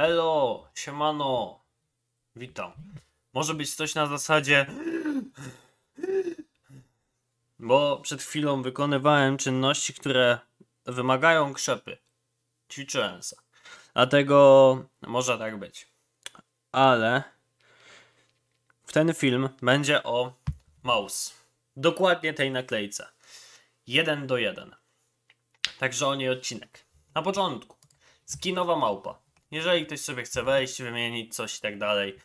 Elo, siemano, witam. Może być coś na zasadzie... Bo przed chwilą wykonywałem czynności, które wymagają krzepy. Ćwiczyłem se. Dlatego może tak być. Ale w ten film będzie o mouse. Dokładnie tej naklejce. Jeden do jeden. Także o niej odcinek. Na początku. Skinowa małpa. Jeżeli ktoś sobie chce wejść, wymienić coś i tak dalej,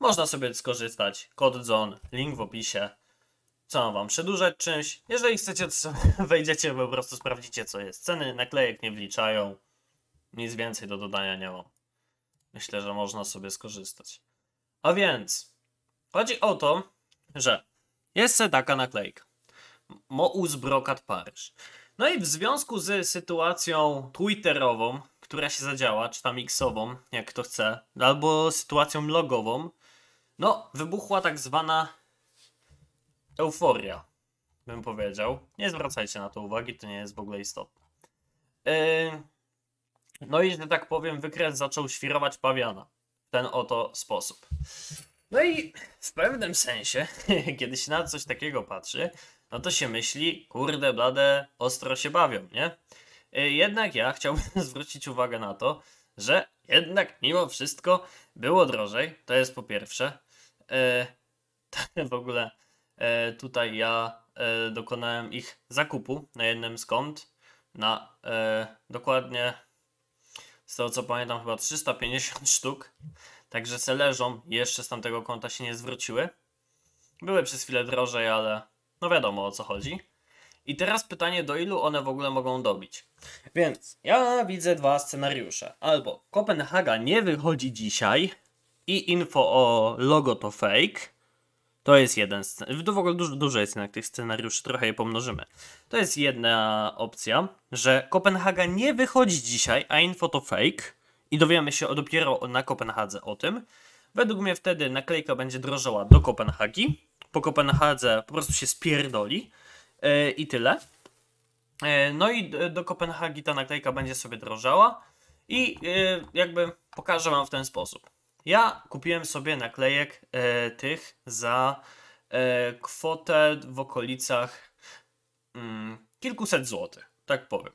można sobie skorzystać. Kod Zone, link w opisie. Co mam wam przedłużać czymś? Jeżeli chcecie, to wejdziecie, po prostu sprawdzicie co jest. Ceny naklejek nie wliczają. Nic więcej do dodania nie mam. Myślę, że można sobie skorzystać. A więc, chodzi o to, że jest taka naklejka. Mo Brokat Paryż. No i w związku z sytuacją twitterową, która się zadziała, czy tam X-ową, jak kto chce, albo sytuacją logową, no, wybuchła tak zwana euforia, bym powiedział. Nie zwracajcie na to uwagi, to nie jest w ogóle istotne. Yy, no i, że tak powiem, wykres zaczął świrować pawiana w ten oto sposób. No i w pewnym sensie, kiedy się na coś takiego patrzy, no to się myśli, kurde blade, ostro się bawią, nie? E, jednak ja chciałbym zwrócić uwagę na to, że jednak mimo wszystko było drożej. To jest po pierwsze. E, w ogóle e, tutaj ja dokonałem ich zakupu na jednym z na dokładnie z tego co pamiętam chyba 350 sztuk. Także celerzom jeszcze z tamtego konta się nie zwróciły. Były przez chwilę drożej, ale no wiadomo o co chodzi. I teraz pytanie, do ilu one w ogóle mogą dobić? Więc ja widzę dwa scenariusze. Albo Kopenhaga nie wychodzi dzisiaj i info o logo to fake. To jest jeden scenariusz. W ogóle dużo, dużo jest jednak tych scenariuszy, trochę je pomnożymy. To jest jedna opcja, że Kopenhaga nie wychodzi dzisiaj, a info to fake. I dowiemy się dopiero na Kopenhadze o tym. Według mnie wtedy naklejka będzie drożała do Kopenhagi. Po Kopenhadze po prostu się spierdoli E, I tyle. E, no i do Kopenhagi ta naklejka będzie sobie drożała i e, jakby pokażę Wam w ten sposób. Ja kupiłem sobie naklejek tych za kwotę w okolicach mm, kilkuset złotych, tak powiem.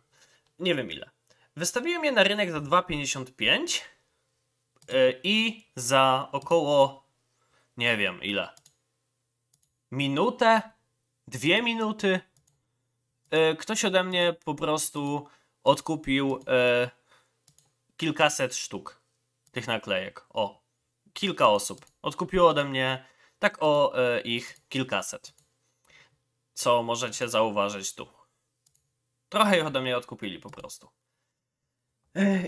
Nie wiem ile. Wystawiłem je na rynek za 2,55 i za około nie wiem ile minutę dwie minuty. E, ktoś ode mnie po prostu odkupił e, kilkaset sztuk tych naklejek. O, kilka osób odkupiło ode mnie tak o e, ich kilkaset. Co możecie zauważyć tu. Trochę ich ode mnie odkupili po prostu.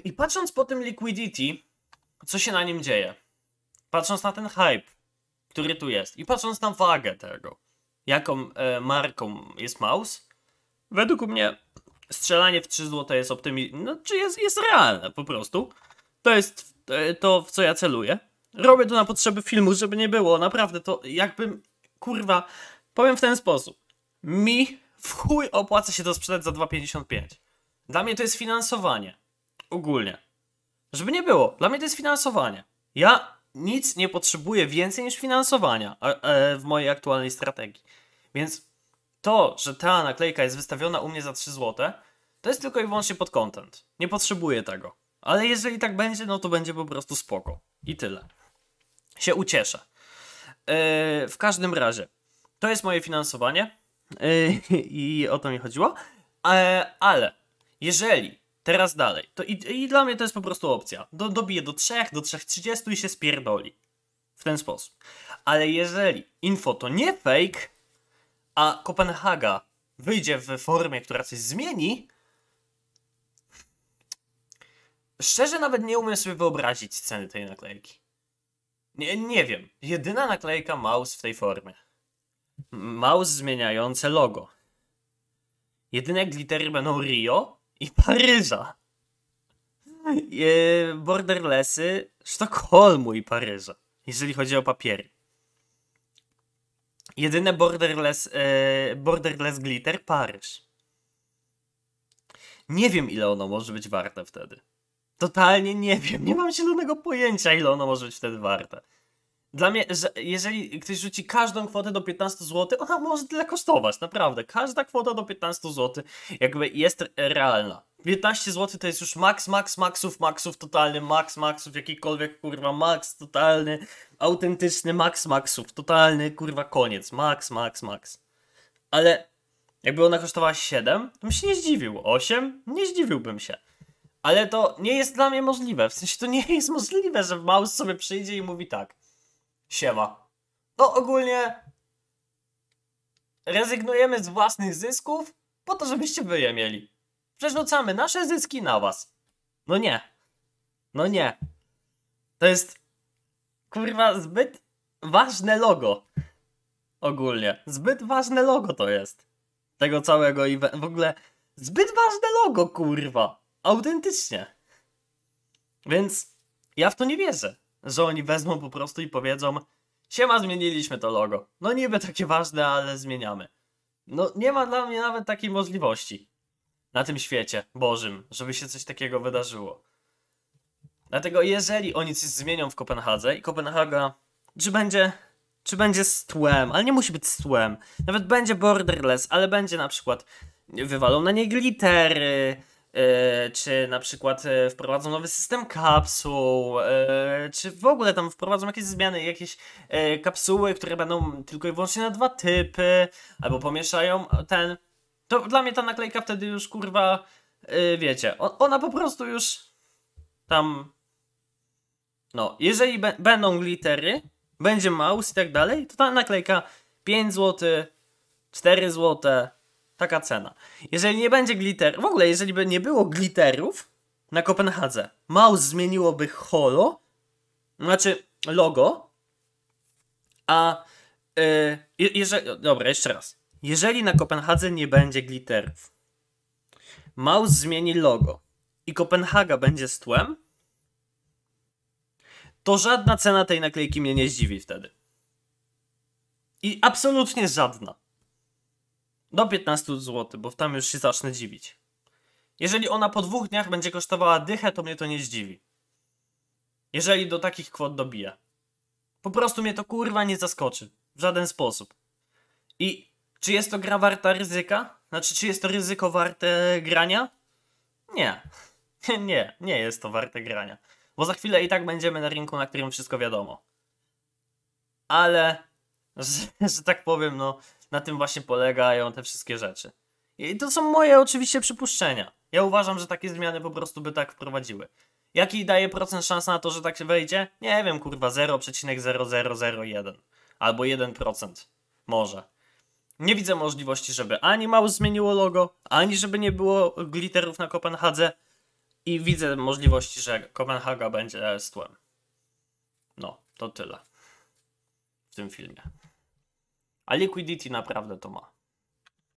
I patrząc po tym liquidity, co się na nim dzieje? Patrząc na ten hype, który tu jest i patrząc na wagę tego, jaką e, marką jest mouse, według mnie strzelanie w 3 zł jest optymistyczne, no, czy jest, jest realne po prostu. To jest e, to, w co ja celuję. Robię to na potrzeby filmu, żeby nie było. Naprawdę, to jakbym, kurwa, powiem w ten sposób. Mi w chuj opłaca się to sprzedać za 2,55. Dla mnie to jest finansowanie. Ogólnie. Żeby nie było, dla mnie to jest finansowanie. Ja nic nie potrzebuję więcej niż finansowania e, w mojej aktualnej strategii. Więc to, że ta naklejka jest wystawiona u mnie za 3 zł, to jest tylko i wyłącznie pod content. Nie potrzebuję tego. Ale jeżeli tak będzie, no to będzie po prostu spoko. I tyle. Się ucieszę. Yy, w każdym razie, to jest moje finansowanie yy, i o to mi chodziło. Yy, ale jeżeli teraz dalej, to i, i, dla mnie to jest po prostu opcja. Do, dobiję do 3, do 3,30 i się spierdoli. W ten sposób. Ale jeżeli info to nie fake, a Kopenhaga wyjdzie w formie, która coś zmieni, szczerze nawet nie umiem sobie wyobrazić ceny tej naklejki. Nie, nie wiem. Jedyna naklejka Maus w tej formie. Maus zmieniające logo. Jedyne glittery będą Rio i Paryża. E, borderlessy Sztokholmu i Paryża, jeżeli chodzi o papiery. Jedyne borderless, e, borderless glitter Paryż. Nie wiem, ile ono może być warte wtedy. Totalnie nie wiem. Nie mam zielonego pojęcia, ile ono może być wtedy warte. Dla mnie, że jeżeli ktoś rzuci każdą kwotę do 15 zł, ona może tyle kosztować, naprawdę. Każda kwota do 15 zł jakby jest realna. 15 zł to jest już max, max, maxów, maxów totalny, max, maxów, jakikolwiek kurwa, max totalny, autentyczny max, maxów, totalny, kurwa, koniec, max, max, max. Ale jakby ona kosztowała 7, to bym się nie zdziwił. 8? Nie zdziwiłbym się. Ale to nie jest dla mnie możliwe. W sensie to nie jest możliwe, że Maus sobie przyjdzie i mówi tak siema. No ogólnie rezygnujemy z własnych zysków po to, żebyście wy je mieli. Przerzucamy nasze zyski na was. No nie. No nie. To jest kurwa zbyt ważne logo. Ogólnie. Zbyt ważne logo to jest. Tego całego i W ogóle zbyt ważne logo, kurwa. Autentycznie. Więc ja w to nie wierzę że oni wezmą po prostu i powiedzą siema, zmieniliśmy to logo. No niby takie ważne, ale zmieniamy. No nie ma dla mnie nawet takiej możliwości na tym świecie bożym, żeby się coś takiego wydarzyło. Dlatego jeżeli oni coś zmienią w Kopenhadze i Kopenhaga, czy będzie, czy będzie z tłem, ale nie musi być z tłem, nawet będzie borderless, ale będzie na przykład, wywalą na niej glitery, E, czy na przykład e, wprowadzą nowy system kapsuł, e, czy w ogóle tam wprowadzą jakieś zmiany, jakieś kapsuły, które będą tylko i wyłącznie na dwa typy, albo pomieszają ten. To dla mnie ta naklejka wtedy już kurwa, wiecie, ona po prostu już tam. No, jeżeli będą glittery, będzie mouse i tak dalej, to ta naklejka 5 zł, 4 złote, Taka cena. Jeżeli nie będzie glitter, w ogóle jeżeli by nie było glitterów na Kopenhadze, Maus zmieniłoby holo, znaczy logo, a yy, e, jeżeli, dobra, jeszcze raz. Jeżeli na Kopenhadze nie będzie glitterów, Maus zmieni logo i Kopenhaga będzie z tłem, to żadna cena tej naklejki mnie nie zdziwi wtedy. I absolutnie żadna do 15 zł, bo tam już się zacznę dziwić. Jeżeli ona po dwóch dniach będzie kosztowała dychę, to mnie to nie zdziwi. Jeżeli do takich kwot dobija. Po prostu mnie to kurwa nie zaskoczy. W żaden sposób. I czy jest to gra warta ryzyka? Znaczy, czy jest to ryzyko warte grania? Nie. nie, nie jest to warte grania. Bo za chwilę i tak będziemy na rynku, na którym wszystko wiadomo. Ale, że, że tak powiem, no na tym właśnie polegają te wszystkie rzeczy. I to są moje oczywiście przypuszczenia. Ja uważam, że takie zmiany po prostu by tak wprowadziły. Jaki daje procent szans na to, że tak się wejdzie? Nie wiem, kurwa, 0,0001 albo 1%. Może. Nie widzę możliwości, żeby ani Maus zmieniło logo, ani żeby nie było glitterów na Kopenhadze. I widzę możliwości, że Kopenhaga będzie z tłem. No, to tyle w tym filmie a liquidity naprawdę to ma.